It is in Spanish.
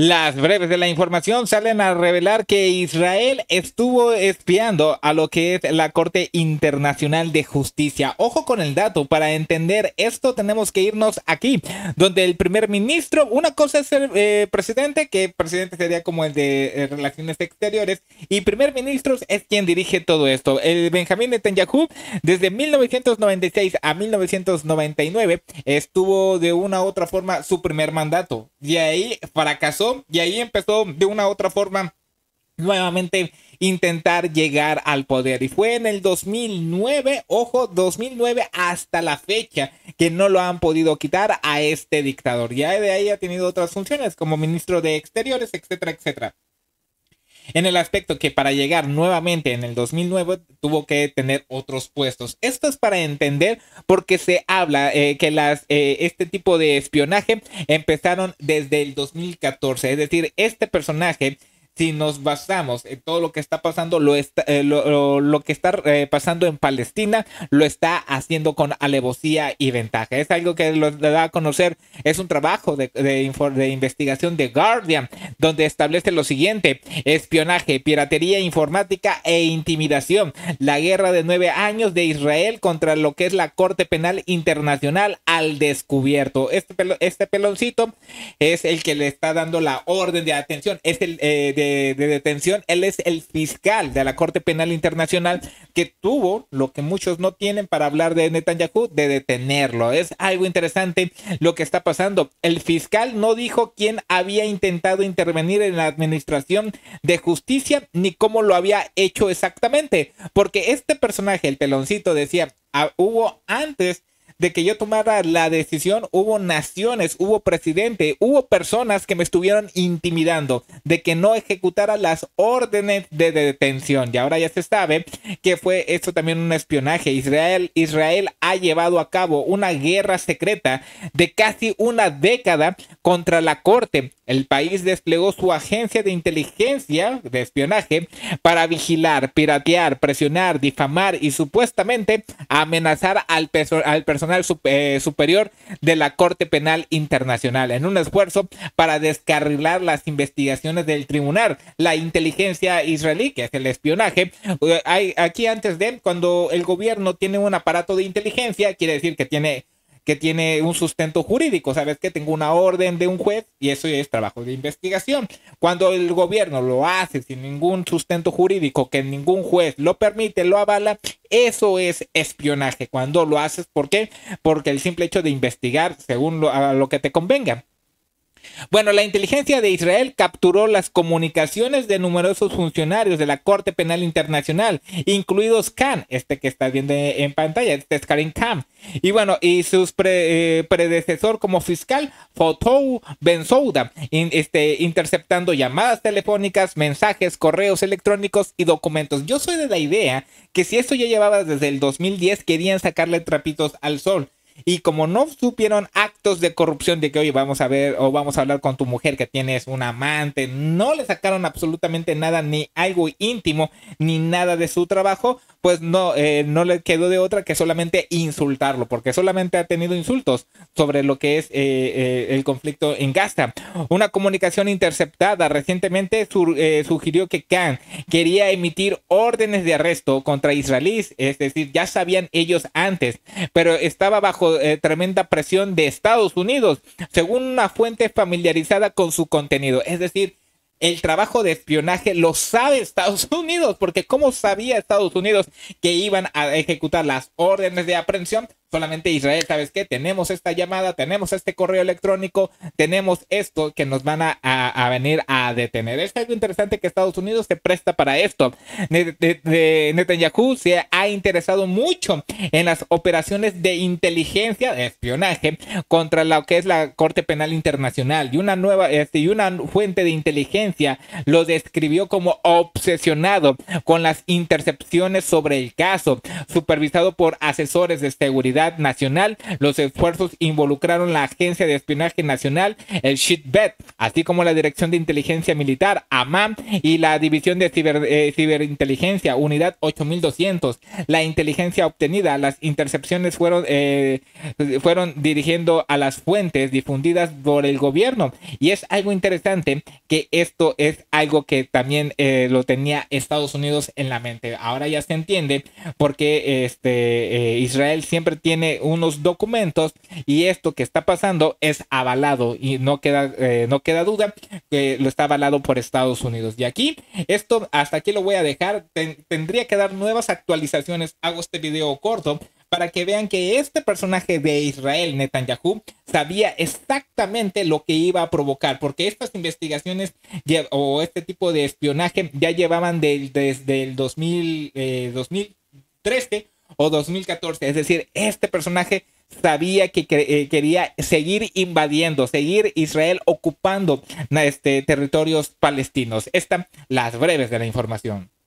Las breves de la información salen a revelar que Israel estuvo espiando a lo que es la Corte Internacional de Justicia. Ojo con el dato, para entender esto tenemos que irnos aquí, donde el primer ministro, una cosa es el eh, presidente, que presidente sería como el de eh, Relaciones Exteriores, y primer ministro es quien dirige todo esto. El Benjamín Netanyahu, desde 1996 a 1999, estuvo de una u otra forma su primer mandato y ahí fracasó y ahí empezó de una u otra forma nuevamente intentar llegar al poder. Y fue en el 2009, ojo, 2009 hasta la fecha que no lo han podido quitar a este dictador. Ya de ahí ha tenido otras funciones como ministro de Exteriores, etcétera, etcétera. En el aspecto que para llegar nuevamente en el 2009 tuvo que tener otros puestos. Esto es para entender porque se habla eh, que las, eh, este tipo de espionaje empezaron desde el 2014. Es decir, este personaje si nos basamos en todo lo que está pasando, lo, eh, lo, que está eh, pasando en Palestina, lo está haciendo con alevosía y ventaja. Es algo que lo da a conocer, es un trabajo de, de, de investigación de Guardian, donde establece lo siguiente, espionaje, piratería informática e intimidación, la guerra de nueve años de Israel contra lo que es la Corte Penal Internacional al descubierto. Este, este peloncito es el que le está dando la orden de atención, es el eh, de de, detención. Él es el fiscal de la Corte Penal Internacional que tuvo lo que muchos no tienen para hablar de Netanyahu, de detenerlo. Es algo interesante lo que está pasando. El fiscal no dijo quién había intentado intervenir en la Administración de Justicia ni cómo lo había hecho exactamente, porque este personaje, el peloncito, decía, ah, hubo antes de que yo tomara la decisión, hubo naciones, hubo presidente, hubo personas que me estuvieron intimidando de que no ejecutara las órdenes de detención. Y ahora ya se sabe que fue esto también un espionaje. Israel, Israel ha llevado a cabo una guerra secreta de casi una década contra la corte. El país desplegó su agencia de inteligencia de espionaje para vigilar, piratear, presionar, difamar y supuestamente amenazar al, al personal eh, Superior de la Corte Penal Internacional, en un esfuerzo para descarrilar las investigaciones del tribunal. La inteligencia israelí, que es el espionaje, eh, hay aquí antes de cuando el gobierno tiene un aparato de inteligencia, quiere decir que tiene que tiene un sustento jurídico. Sabes que tengo una orden de un juez y eso es trabajo de investigación. Cuando el gobierno lo hace sin ningún sustento jurídico, que ningún juez lo permite, lo avala, eso es espionaje. Cuando lo haces, ¿por qué? Porque el simple hecho de investigar según lo, a lo que te convenga. Bueno, la inteligencia de Israel capturó las comunicaciones de numerosos funcionarios de la Corte Penal Internacional, incluidos Khan, este que está viendo en pantalla, este es Karim Khan, y bueno, y su eh, predecesor como fiscal, Fotou Ben Souda, este, interceptando llamadas telefónicas, mensajes, correos electrónicos y documentos. Yo soy de la idea que si esto ya llevaba desde el 2010, querían sacarle trapitos al sol. Y como no supieron actos de corrupción de que, hoy vamos a ver o vamos a hablar con tu mujer que tienes un amante, no le sacaron absolutamente nada, ni algo íntimo, ni nada de su trabajo, pues no, eh, no le quedó de otra que solamente insultarlo, porque solamente ha tenido insultos sobre lo que es eh, eh, el conflicto en Gaza. Una comunicación interceptada recientemente sugirió que Khan quería emitir órdenes de arresto contra israelíes, es decir, ya sabían ellos antes, pero estaba bajo tremenda presión de Estados Unidos, según una fuente familiarizada con su contenido, es decir, el trabajo de espionaje lo sabe Estados Unidos, porque ¿cómo sabía Estados Unidos que iban a ejecutar las órdenes de aprehensión? Solamente Israel, ¿sabes qué? Tenemos esta llamada, tenemos este correo electrónico, tenemos esto que nos van a, venir a detener. Es algo interesante que Estados Unidos se presta para esto. Netanyahu se ha interesado mucho en las operaciones de inteligencia, de espionaje, contra lo que es la Corte Penal Internacional. Y una nueva, este, y una fuente de inteligencia lo describió como obsesionado con las intercepciones sobre el caso, supervisado por asesores de seguridad nacional. Los esfuerzos involucraron la Agencia de Espionaje Nacional, el SHIT-BET, así como la Dirección de Inteligencia Militar, AMAM, y la División de Ciber, eh, Ciberinteligencia, Unidad 8200. La inteligencia obtenida, las intercepciones fueron, eh, fueron dirigiendo a las fuentes difundidas por el gobierno. Y es algo interesante que esto es algo que también eh, lo tenía Estados Unidos en la mente. Ahora ya se entiende porque este, eh, Israel siempre tiene unos documentos y esto que está pasando es avalado y no queda, eh, no queda duda que lo está avalado por Estados Unidos. Y aquí, esto hasta aquí lo voy a dejar. tendría que dar nuevas actualizaciones. Hago este video corto para que vean que este personaje de Israel, Netanyahu, sabía exactamente lo que iba a provocar, porque estas investigaciones o este tipo de espionaje ya llevaban desde el 2013 o 2014, es decir, este personaje sabía que, eh, quería seguir invadiendo, seguir Israel ocupando este, territorios palestinos. Están las breves de la información.